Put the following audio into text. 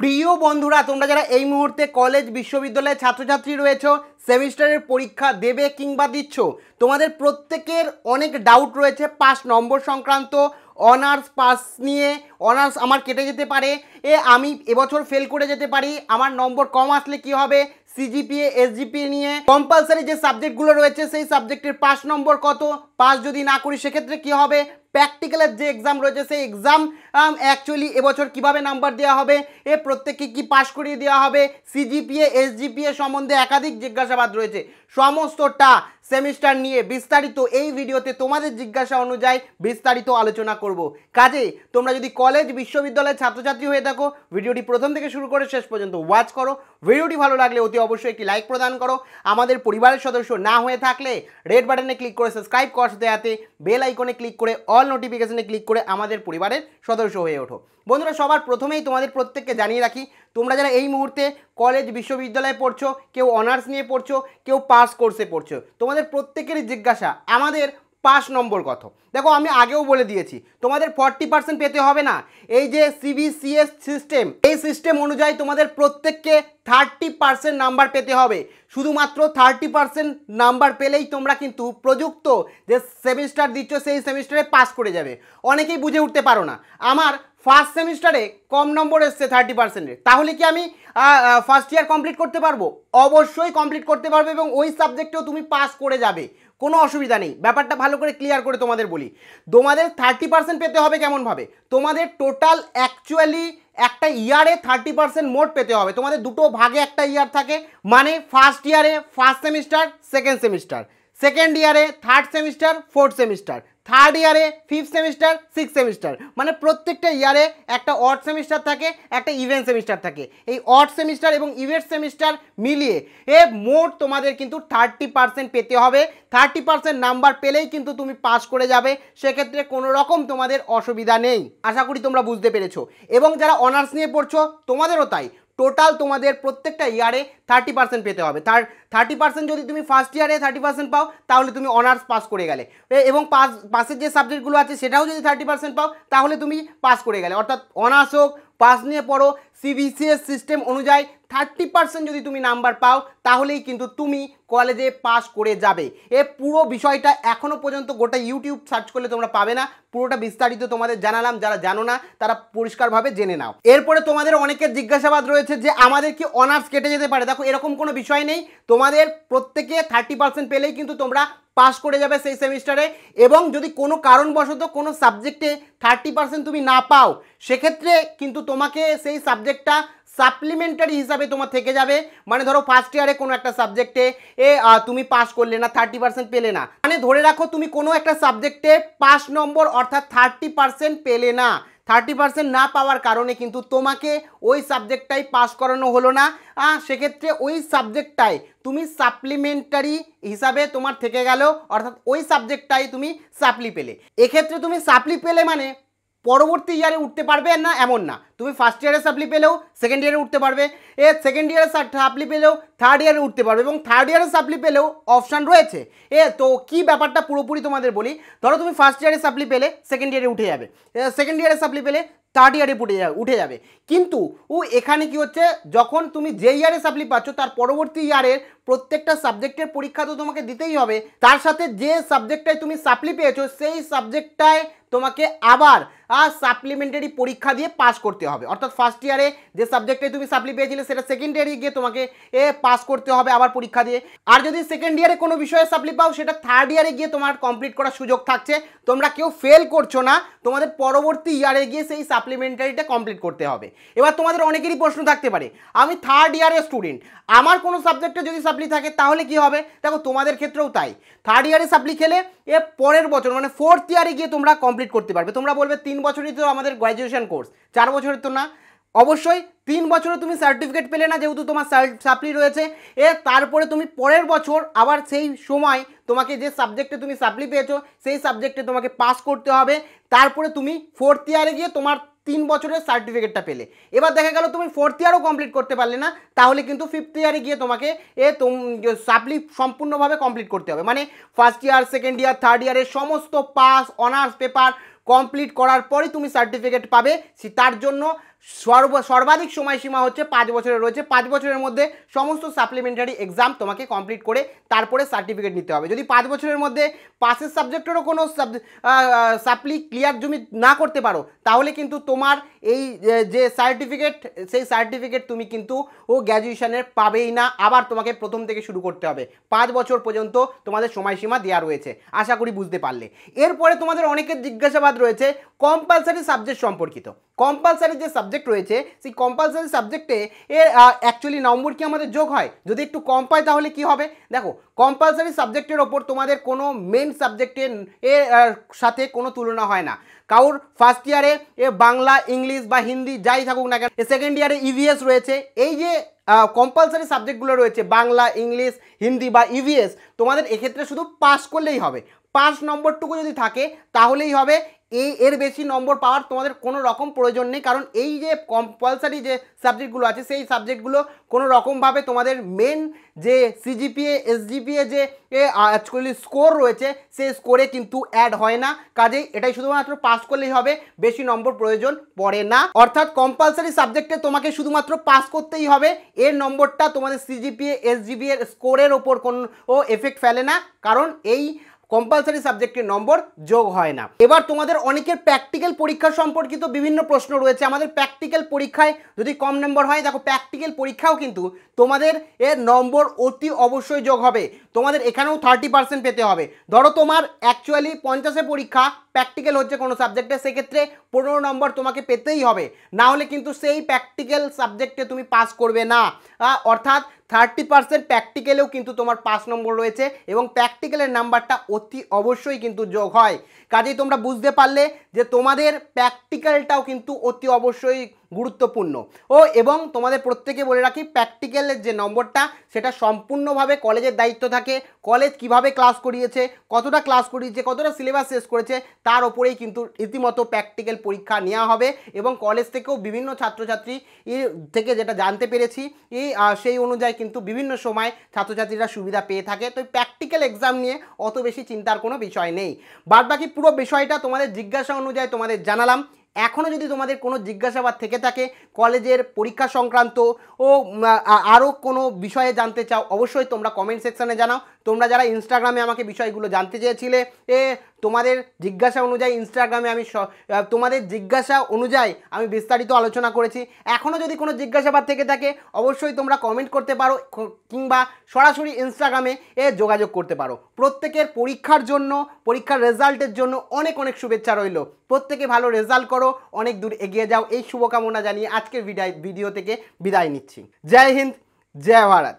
প্রিয় বন্ধুরা তোমরা যারা এই মুহূর্তে কলেজ বিশ্ববিদ্যালয়ের ছাত্রছাত্রী রয়েছে সেমিস্টারের পরীক্ষা দেবে কিংবা দিচ্ছ তোমাদের প্রত্যেকের অনেক ডাউট রয়েছে পাস নম্বর সংক্রান্ত অনার্স পাস নিয়ে অনার্স আমার কেটে যেতে পারে এ আমি এবছর ফেল করে যেতে পারি আমার নম্বর কম আসলে কি হবে সিজিপিএ এসজিপিএ নিয়ে কম্পালসারি যে সাবজেক্টগুলো রয়েছে সেই সাবজেক্টের পাস নম্বর কত পাস যদি না করি সেক্ষেত্রে কি হবে প্র্যাকটিক্যালের যে এক্সাম রয়েছে সেই এক্সাম অ্যাকচুয়ালি এবছর কিভাবে নাম্বার দেওয়া হবে এ প্রত্যেককে কি পাস করিয়ে দেওয়া হবে সিজিপিএ এসজিপিএ সম্বন্ধে একাধিক জিজ্ঞাসা জিজ্ঞাসাবাদ রয়েছে সমস্তটা সেমিস্টার নিয়ে বিস্তারিত এই ভিডিওতে তোমাদের জিজ্ঞাসা অনুযায়ী বিস্তারিত আলোচনা করব কাজে তোমরা যদি কলেজ বিশ্ববিদ্যালয়ের ছাত্রছাত্রী হয়ে থাকো ভিডিওটি প্রথম থেকে শুরু করে শেষ পর্যন্ত ওয়াচ করো ভিডিওটি ভালো লাগলে অতি অবশ্যই একটি লাইক প্রদান করো আমাদের পরিবারের সদস্য না হয়ে থাকলে রেড বাটনে ক্লিক করে সাবস্ক্রাইব করার সাথে হাতে বেল আইকনে ক্লিক করে অল নোটিফিকেশনে ক্লিক করে আমাদের পরিবারের সদস্য হয়ে ওঠো বন্ধুরা সবার প্রথমেই তোমাদের প্রত্যেককে জানিয়ে রাখি তোমরা যারা এই মুহূর্তে কলেজ বিশ্ববিদ্যালয়ে পড়ছো কেউ অনার্স নিয়ে পড়ছো কেউ পাস কোর্সে পড়ছো তোমাদের প্রত্যেকেরই জিজ্ঞাসা আমাদের পাস নম্বর কত দেখো আমি আগেও বলে দিয়েছি তোমাদের ফর্টি পার্সেন্ট পেতে হবে না এই যে সিবিসিএস সিস্টেম এই সিস্টেম অনুযায়ী তোমাদের প্রত্যেককে থার্টি পার্সেন্ট নাম্বার পেতে হবে শুধুমাত্র থার্টি পার্সেন্ট নাম্বার পেলেই তোমরা কিন্তু প্রযুক্ত যে সেমিস্টার দিচ্ছ সেই সেমিস্টারে পাস করে যাবে অনেকেই বুঝে উঠতে পারো না আমার ফার্স্ট সেমিস্টারে কম নম্বর এসছে থার্টি পার্সেন্টের তাহলে কি আমি ফার্স্ট ইয়ার কমপ্লিট করতে পারবো অবশ্যই কমপ্লিট করতে পারবে এবং ওই সাবজেক্টেও তুমি পাস করে যাবে কোনো অসুবিধা নেই ব্যাপারটা ভালো করে ক্লিয়ার করে তোমাদের বলি তোমাদের থার্টি পার্সেন্ট পেতে হবে কেমনভাবে তোমাদের টোটাল অ্যাকচুয়ালি একটা ইয়ারে থার্টি পার্সেন্ট মোট পেতে হবে তোমাদের দুটো ভাগে একটা ইয়ার থাকে মানে ফার্স্ট ইয়ারে first semester second semester second ইয়ারে third semester fourth semester third ইয়ারে ফিফথ সেমিস্টার সিক্স সেমিস্টার মানে প্রত্যেকটা ইয়ারে একটা অর্থ সেমিস্টার থাকে একটা ইভেন্ট সেমিস্টার থাকে এই অর্থ সেমিস্টার এবং ইভেন্ট সেমিস্টার মিলিয়ে এ মোট তোমাদের কিন্তু থার্টি পার্সেন্ট পেতে হবে থার্টি পার্সেন্ট নাম্বার পেলেই কিন্তু তুমি পাস করে যাবে সেক্ষেত্রে কোনো রকম তোমাদের অসুবিধা নেই আশা করি তোমরা বুঝতে পেরেছো এবং যারা অনার্স নিয়ে পড়ছো তোমাদেরও তাই টোটাল তোমাদের প্রত্যেকটা ইয়ারে থার্টি পার্সেন্ট পেতে হবে তার থার্টি পার্সেন্ট যদি তুমি ফার্স্ট ইয়ারে থার্টি পার্সেন্ট পাও তাহলে তুমি অনার্স পাস করে গেলে এবং পাস পাশের যে সাবজেক্টগুলো আছে সেটাও যদি থার্টি পার্সেন্ট পাও তাহলে তুমি পাস করে গেলে অর্থাৎ অনার্স হোক পাস নিয়ে পড়ো সিবিসিএস সিস্টেম অনুযায়ী থার্টি পার্সেন্ট যদি তুমি নাম্বার পাও তাহলেই কিন্তু তুমি কলেজে পাস করে যাবে এ পুরো বিষয়টা এখনও পর্যন্ত গোটা ইউটিউব সার্চ করলে তোমরা পাবে না পুরোটা বিস্তারিত তোমাদের জানালাম যারা জানো না তারা পরিষ্কারভাবে জেনে নাও এরপরে তোমাদের অনেকের জিজ্ঞাসাবাদ রয়েছে যে আমাদের কি অনার্স কেটে যেতে পারে দেখো এরকম কোনো বিষয় নেই তোমার তোমাদের প্রত্যেকে থার্টি পার্সেন্ট পেলেই কিন্তু তোমরা পাস করে যাবে সেই সেমিস্টারে এবং যদি কোনো কারণবশত কোনো সাবজেক্টে থার্টি পার্সেন্ট তুমি না পাও সেক্ষেত্রে কিন্তু তোমাকে সেই সাবজেক্টটা সাপ্লিমেন্টারি হিসাবে তোমার থেকে যাবে মানে ধরো ফার্স্ট ইয়ারে কোনো একটা সাবজেক্টে এ তুমি পাস করলে না থার্টি পার্সেন্ট পেলে না মানে ধরে রাখো তুমি কোনো একটা সাবজেক্টে পাস নম্বর অর্থাৎ থার্টি পার্সেন্ট পেলে না থার্টি পার্সেন্ট না পাওয়ার কারণে কিন্তু তোমাকে ওই সাবজেক্টটাই পাস করানো হলো না সেক্ষেত্রে ওই সাবজেক্টটাই তুমি সাপ্লিমেন্টারি হিসাবে তোমার থেকে গেল অর্থাৎ ওই সাবজেক্টটাই তুমি সাপ্লি পেলে এক্ষেত্রে তুমি সাপ্লি পেলে মানে পরবর্তী ইয়ারে উঠতে পারবে না এমন না তুমি ফার্স্ট ইয়ারে সাপ্লি পেলেও সেকেন্ড ইয়ারে উঠতে পারবে এ সেকেন্ড ইয়ারে সাপ্লি পেলেও থার্ড ইয়ারে উঠতে পারবে এবং থার্ড ইয়ারে সাপ্লি পেলেও অপশান রয়েছে এ তো কি ব্যাপারটা পুরোপুরি তোমাদের বলি ধরো তুমি ফার্স্ট ইয়ারে সাপ্লি পেলে সেকেন্ড ইয়ারে উঠে যাবে সেকেন্ড ইয়ারে সাপ্লি পেলে থার্ড ইয়ারে উঠে যাবে উঠে যাবে কিন্তু ও এখানে কি হচ্ছে যখন তুমি যে ইয়ারে সাপ্লি পাচ্ছ তার পরবর্তী ইয়ারের প্রত্যেকটা সাবজেক্টের পরীক্ষা তো তোমাকে দিতেই হবে তার সাথে যে সাবজেক্টটায় তুমি সাপ্লি পেয়েছো সেই সাবজেক্টটায় তোমাকে আবার সাপ্লিমেন্টারি পরীক্ষা দিয়ে পাস করতে হবে অর্থাৎ ফার্স্ট ইয়ারে যে সাবজেক্টে তুমি সাপ্লি পেয়েছিলে সেটা সেকেন্ড ইয়ারে গিয়ে তোমাকে এ পাস করতে হবে আবার পরীক্ষা দিয়ে আর যদি সেকেন্ড ইয়ারে কোনো বিষয়ে সাপ্লি পাও সেটা থার্ড ইয়ারে গিয়ে তোমার কমপ্লিট করার সুযোগ থাকছে তোমরা কেউ ফেল করছো না তোমাদের পরবর্তী ইয়ারে গিয়ে সেই সাপ্লিমেন্টারিটা কমপ্লিট করতে হবে এবার তোমাদের অনেকেরই প্রশ্ন থাকতে পারে আমি থার্ড ইয়ারের স্টুডেন্ট আমার কোনো সাবজেক্টে যদি সাপ্লি থাকে তাহলে কি হবে দেখো তোমাদের ক্ষেত্রেও তাই থার্ড ইয়ারে সাপ্লি খেলে এ পরের বছর মানে ফোর্থ ইয়ারে গিয়ে তোমরা কমপ্লিট কমপ্লিট করতে পারবে তোমরা বলবে তিন বছরই তো আমাদের গ্র্যাজুয়েশন কোর্স চার বছরের তো না অবশ্যই তিন বছরে তুমি সার্টিফিকেট পেলে না যেহেতু তোমার সাপ্লি রয়েছে এ তারপরে তুমি পরের বছর আবার সেই সময় তোমাকে যে সাবজেক্টে তুমি সাপ্লি পেয়েছো সেই সাবজেক্টে তোমাকে পাস করতে হবে তারপরে তুমি ফোর্থ ইয়ারে গিয়ে তোমার তিন বছরের সার্টিফিকেটটা পেলে এবার দেখা গেল তুমি ফোর্থ ইয়ারও কমপ্লিট করতে পারলে না তাহলে কিন্তু ফিফথ ইয়ারে গিয়ে তোমাকে এ সাপ্লি সম্পূর্ণভাবে কমপ্লিট করতে হবে মানে first year second year third ইয়ারের সমস্ত পাস অনার্স পেপার কমপ্লিট করার পরই তুমি সার্টিফিকেট পাবে তার জন্য সর্ব সর্বাধিক সময়সীমা হচ্ছে পাঁচ বছরের রয়েছে পাঁচ বছরের মধ্যে সমস্ত সাপ্লিমেন্টারি এক্সাম তোমাকে কমপ্লিট করে তারপরে সার্টিফিকেট নিতে হবে যদি পাঁচ বছরের মধ্যে পাশের সাবজেক্টেরও কোনো সাপ্লি ক্লিয়ার জমি না করতে পারো তাহলে কিন্তু তোমার এই যে সার্টিফিকেট সেই সার্টিফিকেট তুমি কিন্তু ও গ্র্যাজুয়েশনের পাবেই না আবার তোমাকে প্রথম থেকে শুরু করতে হবে পাঁচ বছর পর্যন্ত তোমাদের সময়সীমা দেওয়া রয়েছে আশা করি বুঝতে পারলে এরপরে তোমাদের অনেকের জিজ্ঞাসাবাদ রয়েছে কম্পালসারি সাবজেক্ট সম্পর্কিত কম্পালসারি যে সাবজেক্ট রয়েছে সেই কম্পালসারি সাবজেক্টে এর অ্যাকচুয়ালি নম্বর কি আমাদের যোগ হয় যদি একটু কম পায় তাহলে কি হবে দেখো কম্পালসারি সাবজেক্টের ওপর তোমাদের কোনো মেন সাবজেক্টের এর সাথে কোনো তুলনা হয় না কারোর ফার্স্ট ইয়ারে এ বাংলা ইংলিশ বা হিন্দি যাই থাকুক না কেন সেকেন্ড ইয়ারে ইভিএস রয়েছে এই যে কম্পালসারি সাবজেক্টগুলো রয়েছে বাংলা ইংলিশ হিন্দি বা ইভিএস e তোমাদের এক্ষেত্রে শুধু পাস করলেই হবে পাঁচ নম্বরটুকু যদি থাকে তাহলেই হবে এই এর বেশি নম্বর পাওয়ার তোমাদের কোনো রকম প্রয়োজন নেই কারণ এই যে কম্পালসারি যে সাবজেক্টগুলো আছে সেই সাবজেক্টগুলো কোনো রকমভাবে তোমাদের মেন যে সিজিপিএ এসজিপিএ যে অ্যাকচুয়ালি স্কোর রয়েছে সেই স্কোরে কিন্তু অ্যাড হয় না কাজেই এটাই শুধুমাত্র পাস করলেই হবে বেশি নম্বর প্রয়োজন পড়ে না অর্থাৎ কম্পালসারি সাবজেক্টে তোমাকে শুধুমাত্র পাস করতেই হবে এর নম্বরটা তোমাদের সিজিপিএ এসজিপিএ স্কোরের ওপর কোনো এফেক্ট ফেলে না কারণ এই কম্পালসারি সাবজেক্টের নম্বর যোগ হয় না এবার তোমাদের অনেকের প্র্যাকটিক্যাল পরীক্ষা সম্পর্কিত বিভিন্ন প্রশ্ন রয়েছে আমাদের প্র্যাকটিক্যাল পরীক্ষায় যদি কম নম্বর হয় দেখো প্র্যাকটিক্যাল পরীক্ষাও কিন্তু তোমাদের এর নম্বর অতি অবশ্যই যোগ হবে তোমাদের এখানেও থার্টি পার্সেন্ট পেতে হবে ধরো তোমার অ্যাকচুয়ালি পঞ্চাশে পরীক্ষা প্র্যাকটিক্যাল হচ্ছে কোনো সাবজেক্টে সেক্ষেত্রে পনেরো নম্বর তোমাকে পেতেই হবে না হলে কিন্তু সেই প্র্যাকটিক্যাল সাবজেক্টে তুমি পাস করবে না অর্থাৎ থার্টি পার্সেন্ট প্র্যাকটিক্যালেও কিন্তু তোমার পাঁচ নম্বর রয়েছে এবং প্র্যাকটিক্যালের নাম্বারটা অতি অবশ্যই কিন্তু যোগ হয় কাজেই তোমরা বুঝতে পারলে যে তোমাদের প্র্যাকটিক্যালটাও কিন্তু অতি অবশ্যই গুরুত্বপূর্ণ ও এবং তোমাদের প্রত্যেকে বলে রাখি প্র্যাকটিক্যালের যে নম্বরটা সেটা সম্পূর্ণভাবে কলেজের দায়িত্ব থাকে কলেজ কিভাবে ক্লাস করিয়েছে কতটা ক্লাস করিয়েছে কতটা সিলেবাস শেষ করেছে তার ওপরেই কিন্তু রীতিমতো প্র্যাকটিক্যাল পরীক্ষা নেওয়া হবে এবং কলেজ থেকেও বিভিন্ন ছাত্রছাত্রী থেকে যেটা জানতে পেরেছি এই সেই অনুযায়ী কিন্তু বিভিন্ন সময় ছাত্রছাত্রীরা সুবিধা পেয়ে থাকে তো প্র্যাকটিক্যাল এক্সাম নিয়ে অত বেশি চিন্তার কোনো বিষয় নেই বাদবাকি পুরো বিষয়টা তোমাদের জিজ্ঞাসা অনুযায়ী তোমাদের জানালাম এখনও যদি তোমাদের কোনো জিজ্ঞাসাবাদ থেকে থাকে কলেজের পরীক্ষা সংক্রান্ত ও আরও কোনো বিষয়ে জানতে চাও অবশ্যই তোমরা কমেন্ট সেকশানে জানাও তোমরা যারা ইনস্টাগ্রামে আমাকে বিষয়গুলো জানতে চেয়েছিলে এ তোমাদের জিজ্ঞাসা অনুযায়ী ইনস্টাগ্রামে আমি তোমাদের জিজ্ঞাসা অনুযায়ী আমি বিস্তারিত আলোচনা করেছি এখনও যদি কোনো জিজ্ঞাসাবাদ থেকে থাকে অবশ্যই তোমরা কমেন্ট করতে পারো কিংবা সরাসরি ইনস্টাগ্রামে এ যোগাযোগ করতে পারো প্রত্যেকের পরীক্ষার জন্য পরীক্ষার রেজাল্টের জন্য অনেক অনেক শুভেচ্ছা রইল প্রত্যেকে ভালো রেজাল্ট করো অনেক দূর এগিয়ে যাও এই শুভকামনা জানিয়ে আজকের ভিডিও থেকে বিদায় নিচ্ছি জয় হিন্দ জয় ভারত